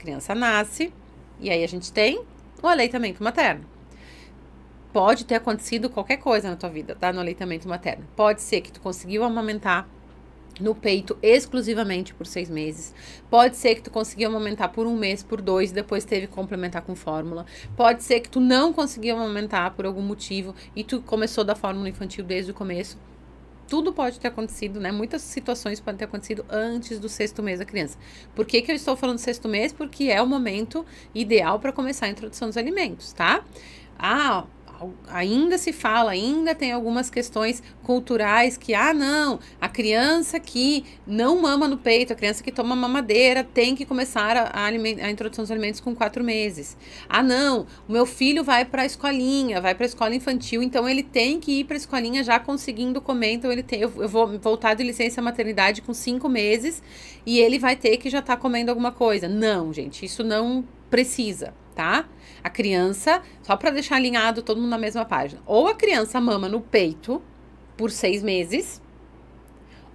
criança nasce e aí a gente tem o aleitamento materno. Pode ter acontecido qualquer coisa na tua vida, tá? No aleitamento materno. Pode ser que tu conseguiu amamentar no peito exclusivamente por seis meses. Pode ser que tu conseguiu amamentar por um mês, por dois, e depois teve que complementar com fórmula. Pode ser que tu não conseguiu amamentar por algum motivo e tu começou da fórmula infantil desde o começo tudo pode ter acontecido, né? Muitas situações podem ter acontecido antes do sexto mês da criança. Por que, que eu estou falando sexto mês? Porque é o momento ideal para começar a introdução dos alimentos, tá? Ah, ainda se fala, ainda tem algumas questões culturais que, ah, não, a criança que não mama no peito, a criança que toma mamadeira, tem que começar a, a, introdução dos alimentos com quatro meses. Ah, não, o meu filho vai para a escolinha, vai para a escola infantil, então ele tem que ir para a escolinha já conseguindo comer, então ele tem, eu, eu vou voltar de licença maternidade com cinco meses e ele vai ter que já estar tá comendo alguma coisa. Não, gente, isso não precisa tá? A criança, só para deixar alinhado todo mundo na mesma página, ou a criança mama no peito por seis meses,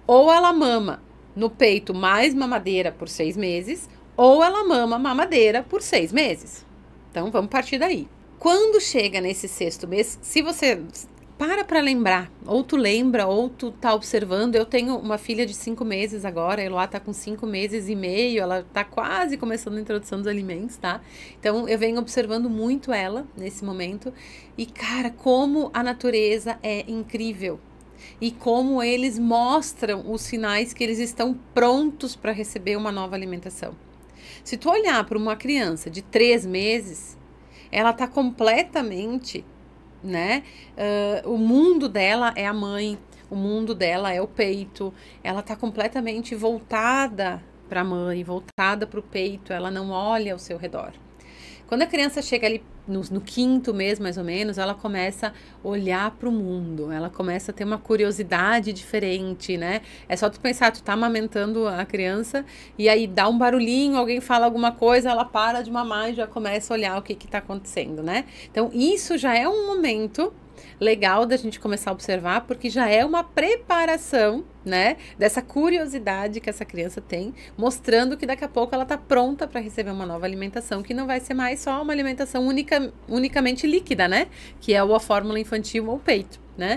ou ela mama no peito mais mamadeira por seis meses, ou ela mama mamadeira por seis meses. Então vamos partir daí. Quando chega nesse sexto mês, se você para para lembrar. Ou tu lembra, ou tu tá observando. Eu tenho uma filha de cinco meses agora, a Eloá tá com cinco meses e meio, ela tá quase começando a introdução dos alimentos, tá? Então eu venho observando muito ela nesse momento. E cara, como a natureza é incrível. E como eles mostram os sinais que eles estão prontos para receber uma nova alimentação. Se tu olhar para uma criança de três meses, ela tá completamente né? Uh, o mundo dela é a mãe, o mundo dela é o peito, ela tá completamente voltada para a mãe, voltada para o peito, ela não olha ao seu redor. Quando a criança chega ali no, no quinto mês, mais ou menos, ela começa a olhar para o mundo, ela começa a ter uma curiosidade diferente, né? É só tu pensar, tu tá amamentando a criança e aí dá um barulhinho, alguém fala alguma coisa, ela para de mamar e já começa a olhar o que que tá acontecendo, né? Então, isso já é um momento legal da gente começar a observar, porque já é uma preparação, né, dessa curiosidade que essa criança tem, mostrando que daqui a pouco ela está pronta para receber uma nova alimentação, que não vai ser mais só uma alimentação única, unicamente líquida, né, que é ou a fórmula infantil ou o peito, né?